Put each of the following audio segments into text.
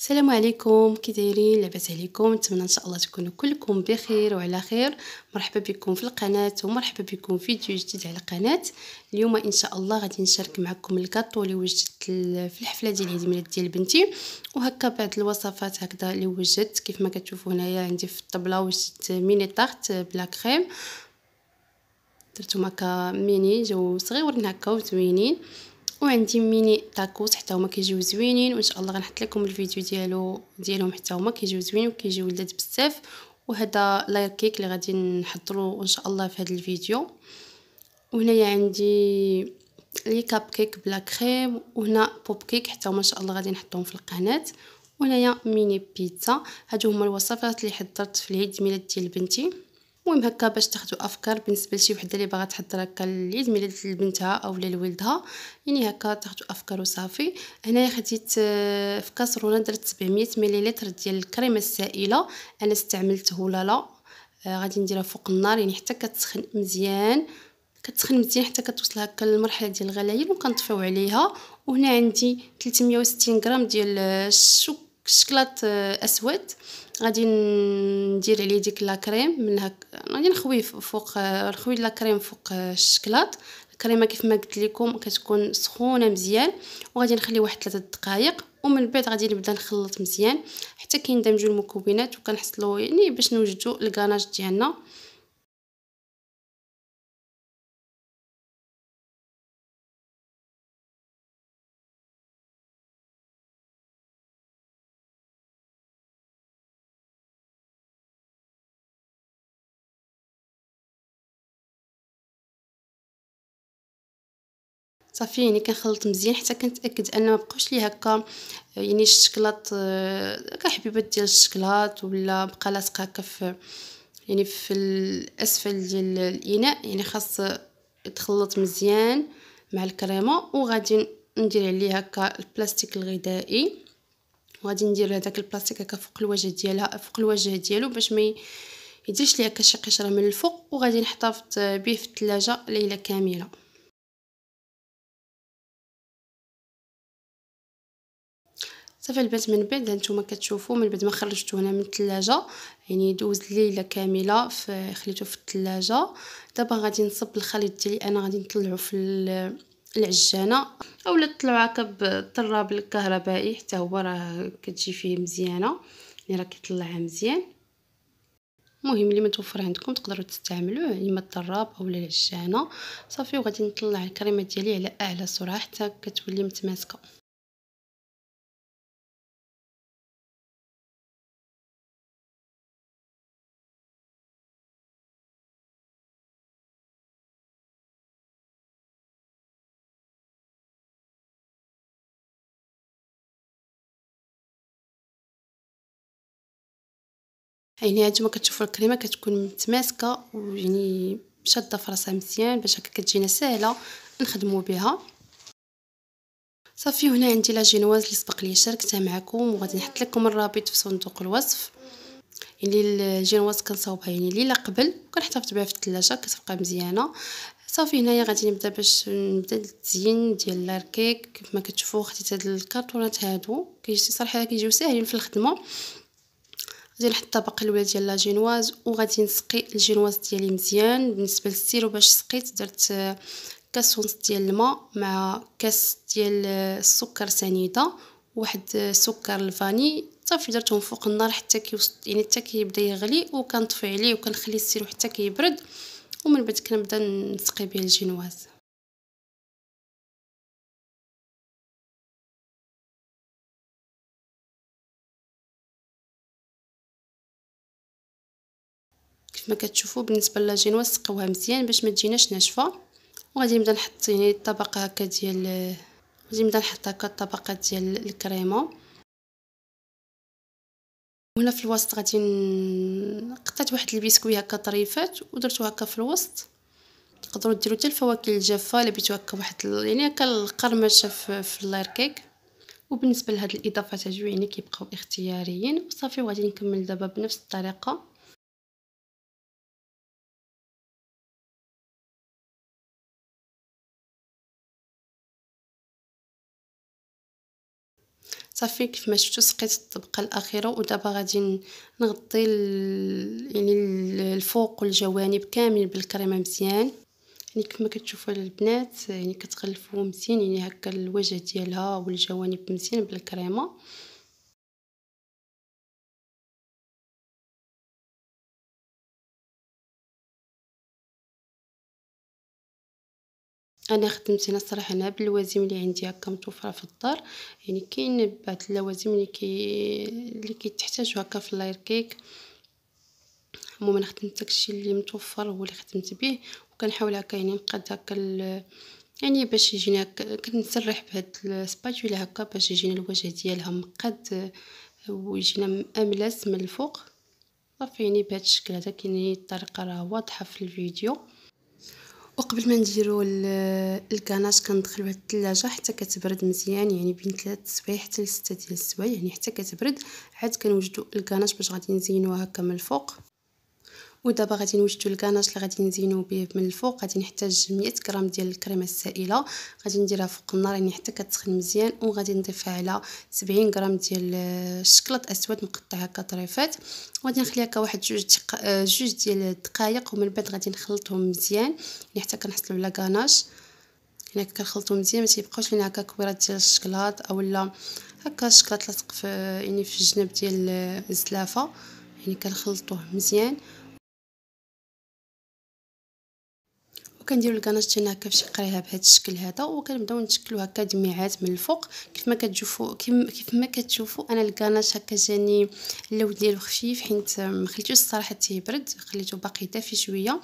السلام عليكم كي دايرين لاباس عليكم نتمنى ان شاء الله تكونوا كلكم بخير وعلى خير مرحبا بكم في القناه ومرحبا بكم في فيديو جديد على القناه اليوم ان شاء الله غادي نشارك معكم الكاطو اللي وجدت في الحفله ديال عيد ميلاد ديال بنتي وهكا بعض الوصفات هكذا اللي وجدت كيف ما كتشوفوا هنايا عندي في الطبله وجدت ميني طارت بلا كريم درتهم هكا ميني جو صغيورين هكا وزوينين وعندي ميني تاكوس حتى هما كيجيو زوينين وان شاء الله غنحط لكم الفيديو ديالو ديالهم حتى هما كيجيو زوين وكيجيو ولاد بزاف وهذا لاير كيك اللي غادي نحضرو ان شاء الله في هذا الفيديو وهنايا عندي لي كاب كيك بلا كريم وهنا بوب كيك حتى هما ان شاء الله غادي نحطهم في القناه وهنايا ميني بيتزا هادو هما الوصفات اللي حضرت في العيد ميلاد ديال بنتي المهم هكا باش تاخذوا افكار بالنسبه لشي وحده اللي باغا تحضر هكا العيد ميلاد لبنتها او لولدها يعني هكا تاخذوا افكار وصافي هنايا خديت آه، في كاسرونه درت 700 مليلتر ديال الكريمه السائله انا استعملت لالا آه، غادي نديرها فوق النار يعني حتى كتسخن مزيان كتسخن مزيان حتى كتوصل هكا للمرحله ديال الغليان وكنطفيو عليها وهنا عندي 360 غرام ديال آه، الشوك الشكلاط آه، اسود غادي ندير عليه ديك لا كريم من هك غادي نخوي فوق آه، نخوي لا كريم فوق آه، الشكلاط الكريمه كيف ما قلت لكم كتكون سخونه مزيان وغادي نخلي واحد 3 دقائق ومن بعد غادي نبدا نخلط مزيان حتى كيندمجوا المكونات وكنحصلوا يعني باش نوجدوا الكاناج ديالنا صافي يعني كنخلط مزيان حتى كنتاكد ان ما بقاوش لي هكا يعني الشكلاط هكا آه، حبيبات ديال الشكلاط ولا بقى لاصق هكا في يعني في الاسفل ديال الاناء يعني خاص يتخلط مزيان مع الكريمه وغادي ندير عليه هكا البلاستيك الغذائي وغادي ندير هذاك البلاستيك هكا فوق الوجه ديالها فوق الوجه ديالو باش ما يديرش ليا هكا شي قشره من الفوق وغادي نحتفظ به في الثلاجه ليله كامله صافي البنات من بعد هانتوما كتشوفوا من بعد ما خرجته هنا من الثلاجه يعني دوز ليله كامله في خليته في الثلاجه دابا غادي نصب الخليط ديالي انا غادي نطلعه في العجانه اولا طلعوا هكا بالطراب الكهربائي حتى هو راه كتجي فيه مزيانه يعني راه كيطلعها مزيان المهم اللي متوفر عندكم تقدروا تستعملوه اما يعني الطراب اولا العجانه صافي وغادي نطلع الكريمه ديالي على اعلى سرعه حتى كتولي متماسكه يعني هانتوما كتشوفوا الكريمه كتكون متماسكه ويعني شاده في راسها مزيان باش هكا كتجينا ساهله نخدموا بها صافي هنا عندي لا جينواز اللي سبق لي شاركتها معكم وغادي نحط لكم الرابط في صندوق الوصف يعني الجينواز كنصاوبها يعني ليله قبل وكنحتفظ بها في الثلاجه كتبقى مزيانه صافي هنايا غادي نبدا باش نبدا التزيين ديال لاركيك ما كتشوفوا خديت هاد الكارطونات هادو كيجي صراحه كيجيو ساهلين في الخدمه غادي نحط الطبق الاول ديال لاجينواز وغادي نسقي الجينواز ديالي مزيان بالنسبه للسيرو باش سقيت درت كاس ونص ديال الماء مع كاس ديال السكر سنيده واحد سكر الفاني صافي درتهم فوق النار حتى كيوسط يعني حتى كيبدا يغلي وكنطفي عليه وكنخلي السيرو حتى كيبرد ومن بعد كنبدا نسقي به الجينواز كيف ما كتشوفوا بالنسبه للجينوا سقوها مزيان باش ما تجيناش ناشفه وغادي نبدا نحط يعني الطبقه هكا ديال غادي نبدا نحط هكا الطبقه ديال الكريمه وهنا في الوسط غادي قطعت واحد البسكوي هكا طريفات ودرتو هكا في الوسط تقدروا ديروا حتى الفواكه الجافه لبيتو هكا واحد يعني هكا القرمشه في, في اللاير كيك وبالنسبه لهاد الاضافات هادو يعني كيبقاو اختياريين وصافي وغادي نكمل دابا بنفس الطريقه صافي كيف ما شفتوا سقيت الطبقه الاخيره ودابا غادي نغطي يعني الفوق والجوانب كامل بالكريمه مزيان يعني كما كتشوفوا البنات يعني كتغلفوا مزيان يعني هكا الوجه ديالها والجوانب مزيان بالكريمه انا خدمت هنا الصراحه هنا باللوازم اللي عندي هكا متوفره في الدار يعني كاين بعض اللوازم اللي كي اللي كيتحتاجوا هكا في اللاير كيك عموما خدمت داكشي اللي متوفر هو اللي خدمت به وكنحاول هكا يعني نقاد هكا يعني باش يجيني هكا كنسرح بهاد السباتولا هكا باش يجينا الوجه ديالها مقاد ويجينا املس من الفوق صافي يعني بهذا الشكل هذا كاين يعني الطريقه راه واضحه في الفيديو وقبل ما نديرو الكناش هاد الثلاجه حتى كتبرد مزيان يعني بين 3 سوايع حتى ل 6 ديال السوايع يعني حتى كتبرد عاد كنوجدو الكناش باش غادي نزينوها هكا من الفوق ودابا غادي نوجدو الكاناج اللي غادي نزينو به من الفوق غادي نحتاج 100 غرام ديال الكريمه السائله غادي نديرها فوق النار يعني حتى كتسخن مزيان وغادي نضيف على 70 غرام ديال الشكلاط اسود مقطع هكا طريفات وغادي نخليها واحد جوج دقائق آه، جوج ديال الدقائق ومن بعد غادي نخلطهم مزيان يعني حتى كنحصلوا على كاناج هنا يعني كنخلطو مزيان ما تيبقاوش لينا يعني هكا كويرات ديال الشكلاط اولا هكا الشكلاط لاصق في يعني في الجنب ديال الزلافه يعني كنخلطوه مزيان وكنديروا تينا هكا فشي قريها بهذا الشكل هذا وكنبداو نشكلو هكا دميعات من الفوق كيف ما كتشوفوا كيف ما كتشوفوا انا الكاناش هكا جاني اللون ديالو خفيف حيت ما خليتوش الصراحه تيبرد خليته باقي دافي شويه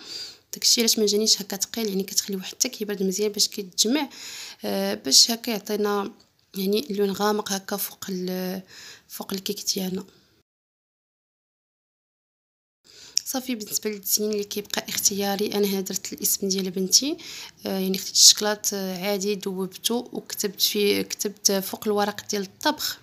داكشي علاش ما جانيش هكا ثقيل يعني كتخليه حتى كيبرد مزيان باش كيتجمع آه باش هكا يعطينا يعني اللون غامق هكا فوق فوق الكيك ديالنا صافي بالنسبه للتزيين اللي كيبقى اختياري انا درت الاسم ديال بنتي آه، يعني خديت الشكلاط آه، عادي ذوبته وكتبت فيه كتبت فوق الورق ديال الطبخ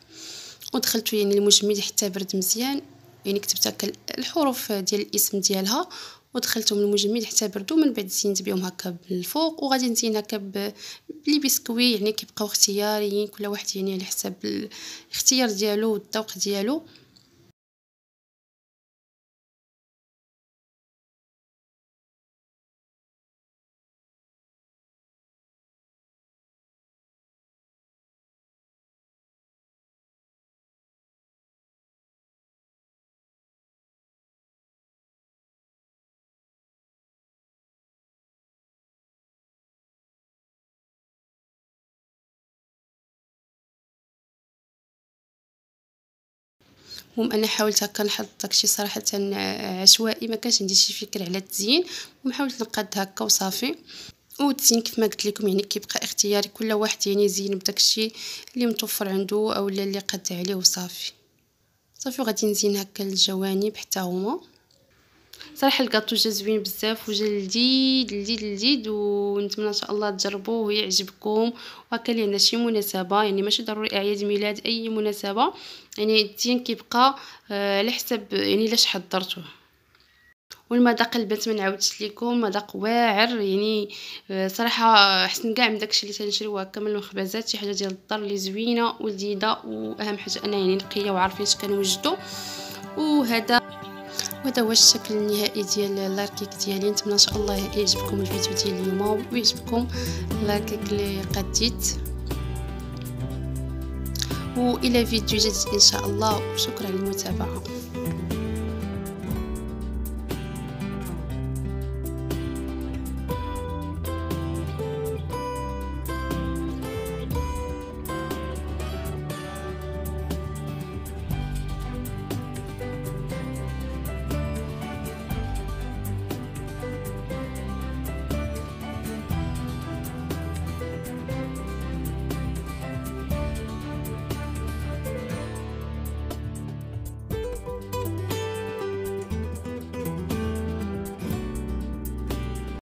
ودخلت يعني المجمد حتى برد مزيان يعني كتبت هكا الحروف ديال الاسم ديالها ودخلتهم المجمد حتى بردو من بعد زينت بهم هكا بالفوق وغادي نزين هكا بلي بسكوي يعني كيبقاو اختياريين كل واحد يعني على حساب الاختيار ديالو والذوق ديالو المهم انا حاولت هكا نحط داكشي صراحه آه، عشوائي ما كانش عندي شي فكره على التزيين وحاولت نقاد هكا وصافي والتزيين كيف ما قلت لكم يعني كيبقى اختياري كل واحد يعني يزين بداكشي اللي متوفر عنده اولا اللي قاد عليه وصافي صافي وغادي نزين هكا الجوانب حتى هما صراحه الكاطو جا زوين بزاف وجا لذيذ لذيذ لذيذ ونتمنى ان شاء الله تجربوه ويعجبكم وهكا عندنا يعني شي مناسبه يعني ماشي ضروري اعياد ميلاد اي مناسبه يعني الدين كيبقى آه، على حسب يعني لاش حضرتوه والمذاق البنات ما نعاودش لكم مذاق واعر يعني آه، صراحه حسن كاع من داكشي اللي تنشريو هكا من المخبزات شي حاجه ديال الدار اللي زوينه ولذيذه واهم حاجه انا يعني نقيه وعارفين اش كنوجدوا وهذا وهذا هو الشكل النهائي ديال لاركيك ديالي نتمنى ان شاء الله يعجبكم الفيديو ديال اليوم ويعجبكم لاركيك اللي قديت والى فيديو جديد ان شاء الله وشكرا للمتابعه